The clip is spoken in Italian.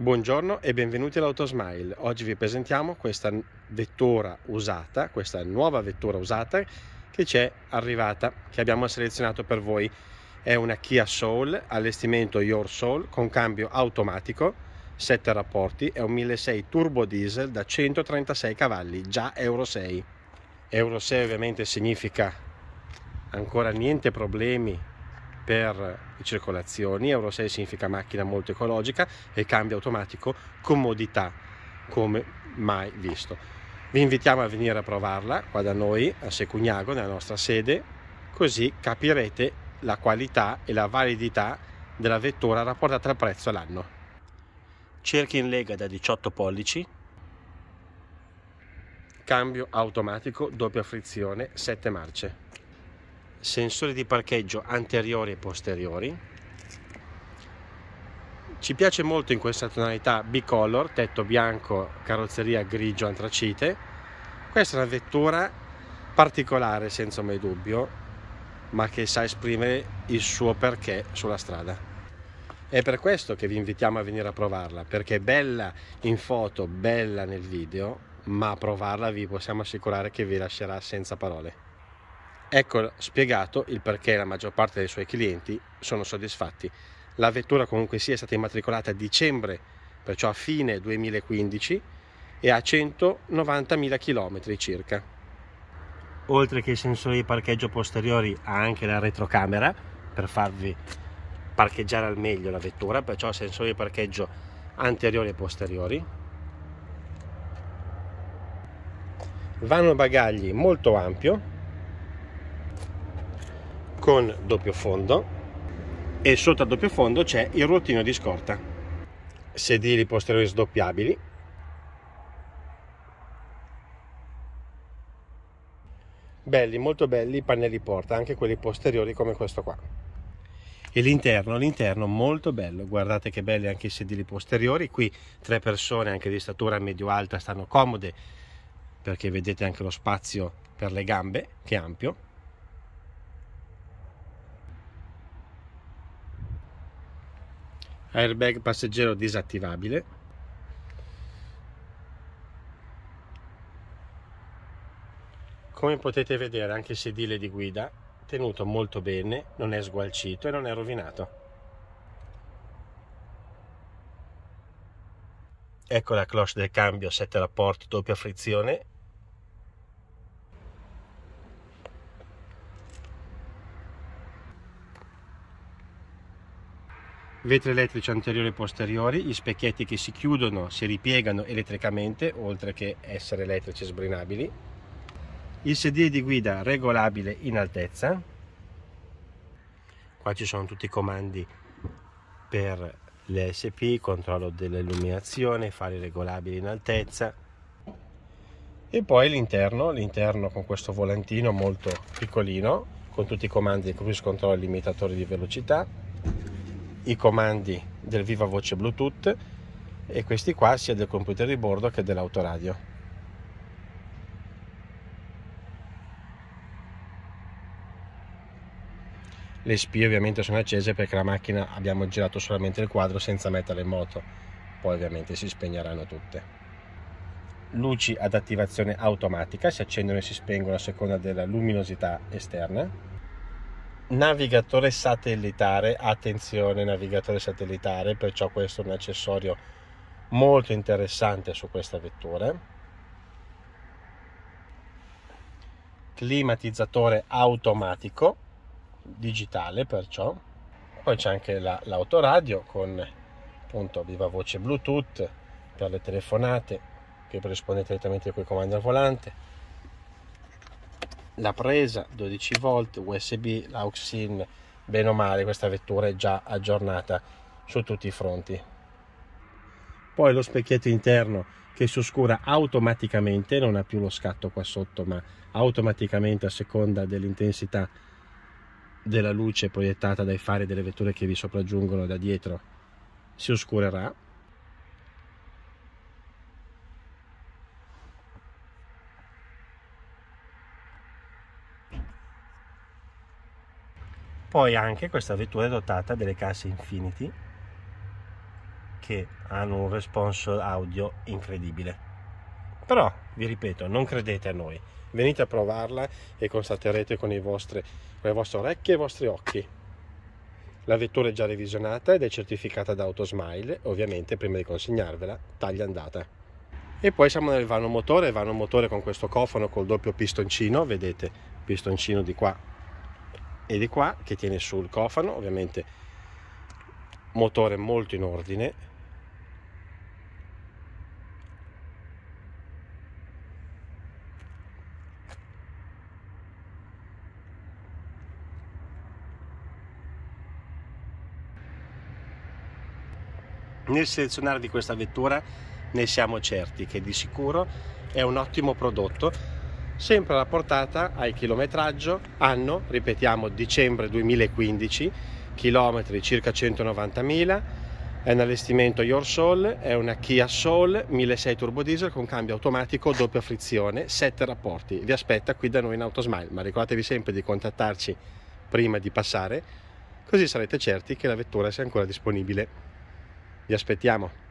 Buongiorno e benvenuti all'Autosmile. Oggi vi presentiamo questa vettura usata, questa nuova vettura usata che ci è arrivata, che abbiamo selezionato per voi. È una Kia Soul, allestimento Your Soul con cambio automatico, 7 rapporti, è un 1.6 turbo diesel da 136 cavalli, già Euro 6. Euro 6 ovviamente significa ancora niente problemi per circolazioni, Euro 6 significa macchina molto ecologica e cambio automatico comodità come mai visto. Vi invitiamo a venire a provarla qua da noi a Secugnago nella nostra sede così capirete la qualità e la validità della vettura rapportata al prezzo all'anno. Cerchi in lega da 18 pollici, cambio automatico doppia frizione, 7 marce sensori di parcheggio anteriori e posteriori ci piace molto in questa tonalità bicolor tetto bianco carrozzeria grigio antracite questa è una vettura particolare senza mai dubbio ma che sa esprimere il suo perché sulla strada è per questo che vi invitiamo a venire a provarla perché è bella in foto bella nel video ma a provarla vi possiamo assicurare che vi lascerà senza parole Ecco spiegato il perché la maggior parte dei suoi clienti sono soddisfatti. La vettura comunque sia stata immatricolata a dicembre, perciò a fine 2015 e a 190.000 km circa. Oltre che i sensori di parcheggio posteriori ha anche la retrocamera per farvi parcheggiare al meglio la vettura, perciò sensori di parcheggio anteriori e posteriori. Vanno bagagli molto ampio, con doppio fondo e sotto al doppio fondo c'è il ruotino di scorta sedili posteriori sdoppiabili belli molto belli i pannelli porta anche quelli posteriori come questo qua e l'interno l'interno molto bello guardate che belli anche i sedili posteriori qui tre persone anche di statura medio alta stanno comode perché vedete anche lo spazio per le gambe che è ampio airbag passeggero disattivabile come potete vedere anche il sedile di guida tenuto molto bene non è sgualcito e non è rovinato ecco la cloche del cambio 7 rapporti doppia frizione vetri elettrici anteriori e posteriori, gli specchietti che si chiudono, si ripiegano elettricamente, oltre che essere elettrici sbrinabili, il sedile di guida regolabile in altezza, qua ci sono tutti i comandi per l'ESP, controllo dell'illuminazione, fari regolabili in altezza e poi l'interno, l'interno con questo volantino molto piccolino con tutti i comandi di cruise control e limitatore di velocità i comandi del viva voce Bluetooth e questi qua sia del computer di bordo che dell'autoradio. Le spie ovviamente sono accese perché la macchina abbiamo girato solamente il quadro senza metterla in moto, poi ovviamente si spegneranno tutte luci ad attivazione automatica, si accendono e si spengono a seconda della luminosità esterna, navigatore satellitare, attenzione navigatore satellitare, perciò questo è un accessorio molto interessante su questa vettura. Climatizzatore automatico, digitale perciò. Poi c'è anche la, l'autoradio con appunto viva voce Bluetooth per le telefonate che corrisponde direttamente con i comandi al volante la presa 12 volt USB, l'auxin, bene o male questa vettura è già aggiornata su tutti i fronti. Poi lo specchietto interno che si oscura automaticamente, non ha più lo scatto qua sotto, ma automaticamente a seconda dell'intensità della luce proiettata dai fari delle vetture che vi sopraggiungono da dietro si oscurerà Poi anche questa vettura è dotata delle casse Infinity che hanno un responso audio incredibile. Però, vi ripeto, non credete a noi. Venite a provarla e constaterete con, vostri, con le vostre orecchie e i vostri occhi. La vettura è già revisionata ed è certificata da Autosmile, ovviamente prima di consegnarvela, taglia andata. E poi siamo nel vano motore, vano motore con questo cofano col doppio pistoncino, vedete, pistoncino di qua ed è qua che tiene sul cofano ovviamente motore molto in ordine nel selezionare di questa vettura ne siamo certi che di sicuro è un ottimo prodotto sempre alla portata al chilometraggio, anno, ripetiamo, dicembre 2015, chilometri circa 190.000, è un allestimento Your Soul, è una Kia Soul 1.6 turbo diesel con cambio automatico, doppia frizione, 7 rapporti. Vi aspetta qui da noi in Autosmile, ma ricordatevi sempre di contattarci prima di passare, così sarete certi che la vettura sia ancora disponibile. Vi aspettiamo!